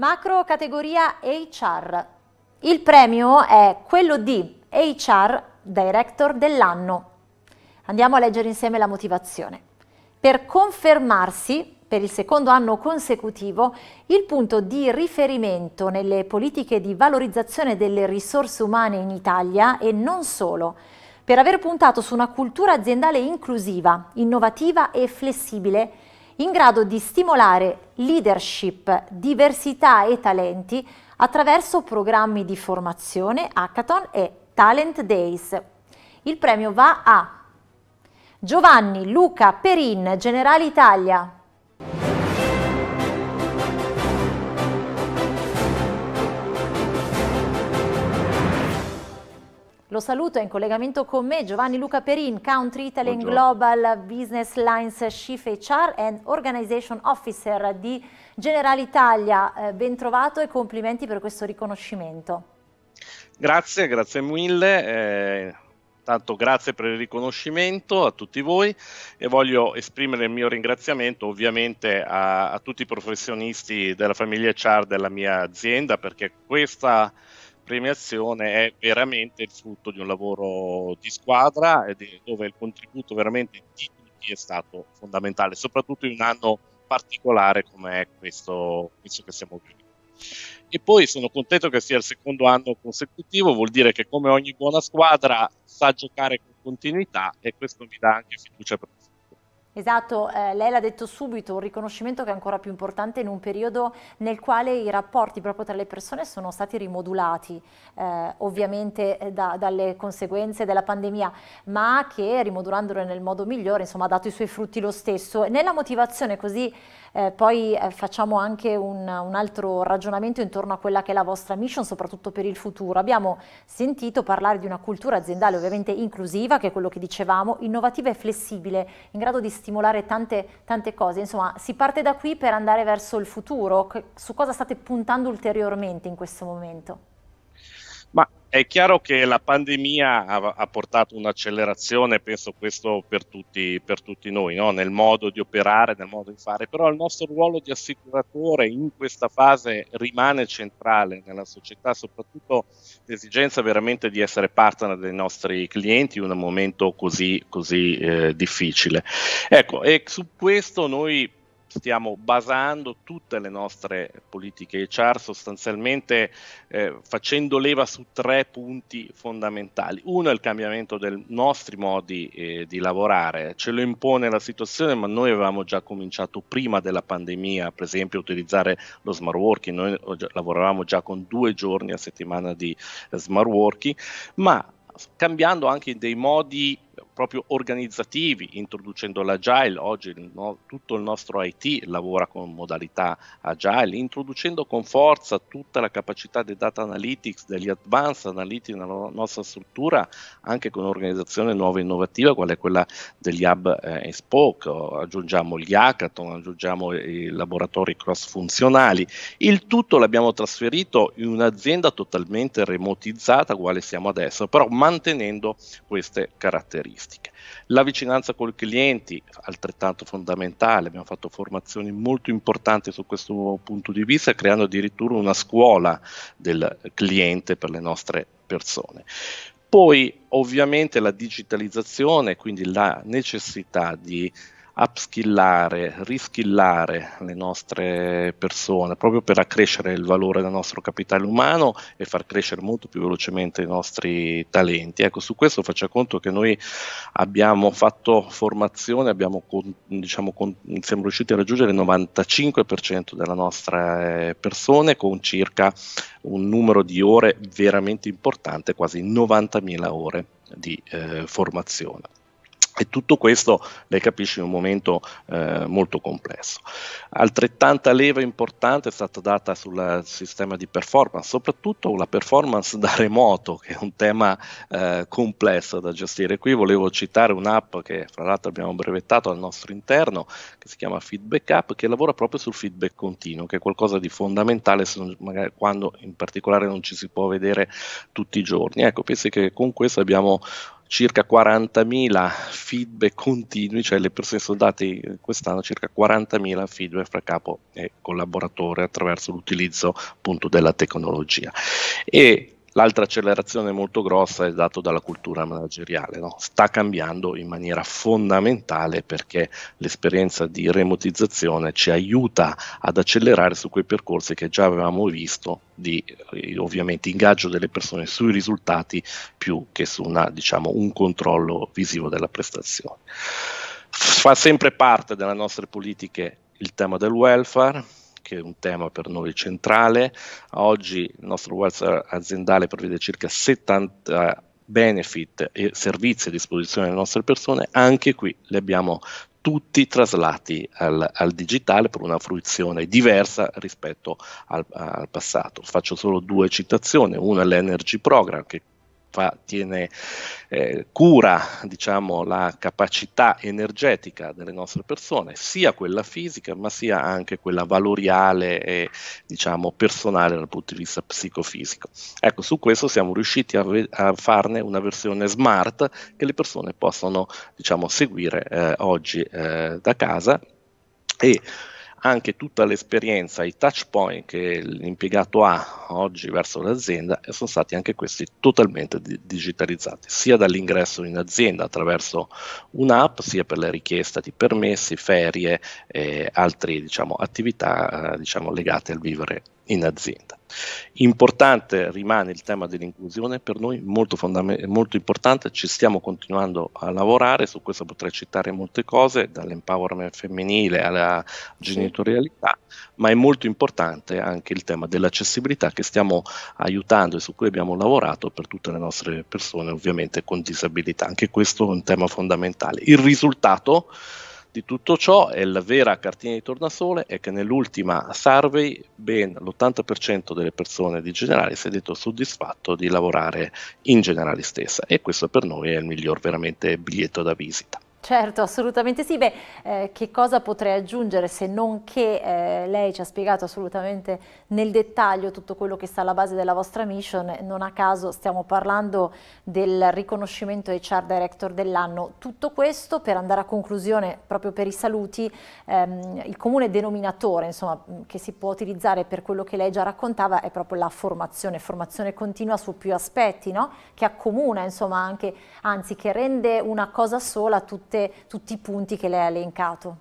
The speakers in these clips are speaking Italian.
Macro categoria HR. Il premio è quello di HR Director dell'anno. Andiamo a leggere insieme la motivazione. Per confermarsi per il secondo anno consecutivo il punto di riferimento nelle politiche di valorizzazione delle risorse umane in Italia e non solo, per aver puntato su una cultura aziendale inclusiva, innovativa e flessibile in grado di stimolare leadership, diversità e talenti attraverso programmi di formazione, hackathon e talent days. Il premio va a Giovanni Luca Perin, Generale Italia. lo saluto, è in collegamento con me Giovanni Luca Perin, Country Italy and Global Business Lines Chief HR and Organization Officer di Generalitalia. Eh, ben trovato e complimenti per questo riconoscimento. Grazie, grazie mille. Eh, tanto grazie per il riconoscimento a tutti voi e voglio esprimere il mio ringraziamento ovviamente a, a tutti i professionisti della famiglia Char della mia azienda perché questa premiazione è veramente il frutto di un lavoro di squadra dove il contributo veramente di tutti è stato fondamentale, soprattutto in un anno particolare come questo, questo che stiamo vivendo. E poi sono contento che sia il secondo anno consecutivo, vuol dire che come ogni buona squadra sa giocare con continuità e questo mi dà anche fiducia per Esatto, eh, lei l'ha detto subito, un riconoscimento che è ancora più importante in un periodo nel quale i rapporti proprio tra le persone sono stati rimodulati, eh, ovviamente eh, da, dalle conseguenze della pandemia, ma che rimodulandolo nel modo migliore, insomma, ha dato i suoi frutti lo stesso. Nella motivazione così eh, poi eh, facciamo anche un, un, altro ragionamento intorno a quella che è la vostra mission, soprattutto per il futuro. Abbiamo sentito parlare di una cultura aziendale ovviamente inclusiva, che è quello che dicevamo, innovativa e flessibile, in grado di stimolare tante, tante cose. Insomma, si parte da qui per andare verso il futuro. Su cosa state puntando ulteriormente in questo momento? È chiaro che la pandemia ha, ha portato un'accelerazione, penso questo per tutti, per tutti noi, no? nel modo di operare, nel modo di fare, però il nostro ruolo di assicuratore in questa fase rimane centrale nella società, soprattutto l'esigenza veramente di essere partner dei nostri clienti in un momento così, così eh, difficile. Ecco, e su questo noi stiamo basando tutte le nostre politiche HR sostanzialmente eh, facendo leva su tre punti fondamentali. Uno è il cambiamento dei nostri modi eh, di lavorare, ce lo impone la situazione, ma noi avevamo già cominciato prima della pandemia, per esempio, a utilizzare lo smart working, noi eh, lavoravamo già con due giorni a settimana di eh, smart working, ma cambiando anche dei modi proprio organizzativi, introducendo l'agile, oggi no, tutto il nostro IT lavora con modalità agile, introducendo con forza tutta la capacità dei data analytics, degli advanced analytics nella nostra struttura, anche con un'organizzazione nuova e innovativa, qual è quella degli hub eh, e spoke, oh, aggiungiamo gli hackathon, aggiungiamo i laboratori cross funzionali, il tutto l'abbiamo trasferito in un'azienda totalmente remotizzata, quale siamo adesso, però mantenendo queste caratteristiche caratteristiche. La vicinanza con i clienti, altrettanto fondamentale, abbiamo fatto formazioni molto importanti su questo punto di vista, creando addirittura una scuola del cliente per le nostre persone. Poi ovviamente la digitalizzazione, quindi la necessità di upskillare, riskillare le nostre persone proprio per accrescere il valore del nostro capitale umano e far crescere molto più velocemente i nostri talenti. Ecco, su questo faccia conto che noi abbiamo fatto formazione, abbiamo, diciamo, siamo riusciti a raggiungere il 95% della nostra eh, persone con circa un numero di ore veramente importante, quasi 90.000 ore di eh, formazione. E tutto questo, lei capisce, in un momento eh, molto complesso. Altrettanta leva importante è stata data sul sistema di performance, soprattutto la performance da remoto, che è un tema eh, complesso da gestire. Qui volevo citare un'app che fra l'altro abbiamo brevettato al nostro interno, che si chiama Feedback App, che lavora proprio sul feedback continuo, che è qualcosa di fondamentale non, quando in particolare non ci si può vedere tutti i giorni. Ecco, pensi che con questo abbiamo circa 40.000 feedback continui, cioè le persone sono date quest'anno circa 40.000 feedback fra capo e collaboratore attraverso l'utilizzo appunto della tecnologia. E L'altra accelerazione molto grossa è data dalla cultura manageriale, no? sta cambiando in maniera fondamentale perché l'esperienza di remotizzazione ci aiuta ad accelerare su quei percorsi che già avevamo visto di eh, ovviamente ingaggio delle persone sui risultati più che su una, diciamo, un controllo visivo della prestazione. Fa sempre parte delle nostre politiche il tema del welfare, che è un tema per noi centrale. Oggi il nostro welfare aziendale prevede circa 70 benefit e servizi a disposizione delle nostre persone, anche qui li abbiamo tutti traslati al, al, digitale per una fruizione diversa rispetto al, al, passato. Faccio solo due citazioni, una è l'Energy Program che fa, tiene eh, cura diciamo, la capacità energetica delle nostre persone, sia quella fisica ma sia anche quella valoriale e diciamo, personale dal punto di vista psicofisico. Ecco, su questo siamo riusciti a, re- a farne una versione smart che le persone possono diciamo, seguire eh, oggi eh, da casa e anche tutta l'esperienza, i touch point che l'impiegato ha oggi verso l'azienda sono stati anche questi totalmente di- digitalizzati, sia dall'ingresso in azienda attraverso un'app, sia per la richiesta di permessi, ferie e altre diciamo, attività diciamo, legate al vivere in azienda. Importante rimane il tema dell'inclusione per noi, molto, fondament- molto importante, ci stiamo continuando a lavorare, su questo potrei citare molte cose, dall'empowerment femminile alla genitorialità, ma è molto importante anche il tema dell'accessibilità che stiamo aiutando e su cui abbiamo lavorato per tutte le nostre persone ovviamente con disabilità. Anche questo è un tema fondamentale. Il risultato di tutto ciò è la vera cartina di tornasole è che nell'ultima survey ben l'80% delle persone di Generali si è detto soddisfatto di lavorare in Generali stessa e questo per noi è il miglior veramente biglietto da visita. Certo, assolutamente sì. Beh, eh, che cosa potrei aggiungere se non che eh, lei ci ha spiegato assolutamente nel dettaglio tutto quello che sta alla base della vostra mission. Non a caso stiamo parlando del riconoscimento HR Director dell'anno. Tutto questo per andare a conclusione, proprio per i saluti, ehm, il comune denominatore insomma, che si può utilizzare per quello che lei già raccontava è proprio la formazione, formazione continua su più aspetti, no? che accomuna insomma, anche, anzi che rende una cosa sola tutto tutte, tutti i punti che lei ha elencato.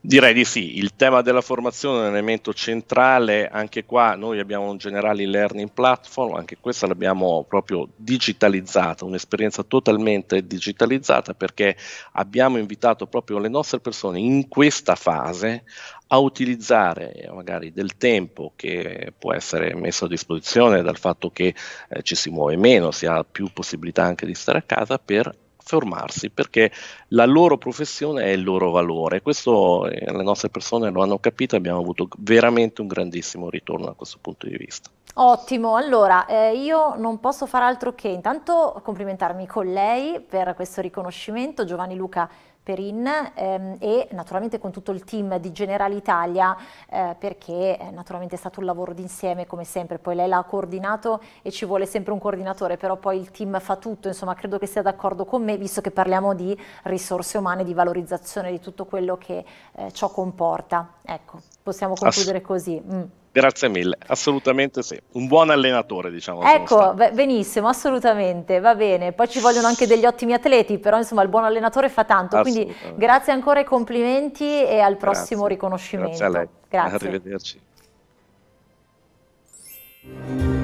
Direi di sì, il tema della formazione è un elemento centrale, anche qua noi abbiamo un Generali Learning Platform, anche questa l'abbiamo proprio digitalizzata, un'esperienza totalmente digitalizzata perché abbiamo invitato proprio le nostre persone in questa fase a utilizzare magari del tempo che può essere messo a disposizione dal fatto che eh, ci si muove meno, si ha più possibilità anche di stare a casa per formarsi perché la loro professione è il loro valore. Questo eh, le nostre persone lo hanno capito e abbiamo avuto veramente un grandissimo ritorno da questo punto di vista. Ottimo, allora eh, io non posso far altro che intanto complimentarmi con lei per questo riconoscimento, Giovanni Luca Perin ehm, e naturalmente con tutto il team di General Italia eh, perché eh, naturalmente è stato un lavoro d'insieme come sempre, poi lei l'ha coordinato e ci vuole sempre un coordinatore, però poi il team fa tutto, insomma credo che sia d'accordo con me visto che parliamo di risorse umane, di valorizzazione, di tutto quello che eh, ciò comporta. Ecco, possiamo concludere Ass così. Mm. Grazie mille, assolutamente sì. Un buon allenatore, diciamo. Ecco, benissimo, assolutamente, va bene. Poi ci vogliono anche degli ottimi atleti, però insomma il buon allenatore fa tanto. Quindi grazie ancora e complimenti e al prossimo grazie. riconoscimento. Grazie a lei. Grazie. Arrivederci.